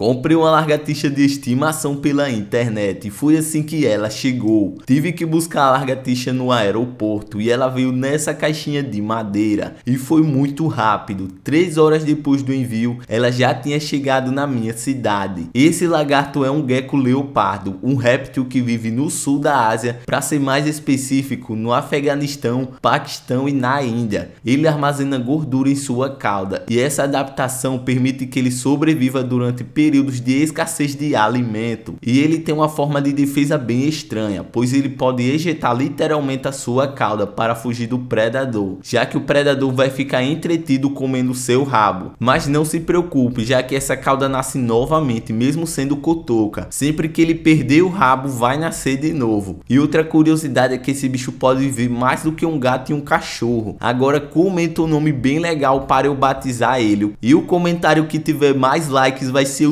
Comprei uma largatixa de estimação pela internet e foi assim que ela chegou. Tive que buscar a largatixa no aeroporto e ela veio nessa caixinha de madeira e foi muito rápido. Três horas depois do envio, ela já tinha chegado na minha cidade. Esse lagarto é um gecko leopardo, um réptil que vive no sul da Ásia, para ser mais específico, no Afeganistão, Paquistão e na Índia. Ele armazena gordura em sua cauda e essa adaptação permite que ele sobreviva durante períodos períodos de escassez de alimento. E ele tem uma forma de defesa bem estranha, pois ele pode ejetar literalmente a sua cauda para fugir do predador, já que o predador vai ficar entretido comendo seu rabo. Mas não se preocupe, já que essa cauda nasce novamente, mesmo sendo cotoca. Sempre que ele perder o rabo, vai nascer de novo. E outra curiosidade é que esse bicho pode viver mais do que um gato e um cachorro. Agora comenta um nome bem legal para eu batizar ele. E o comentário que tiver mais likes vai ser o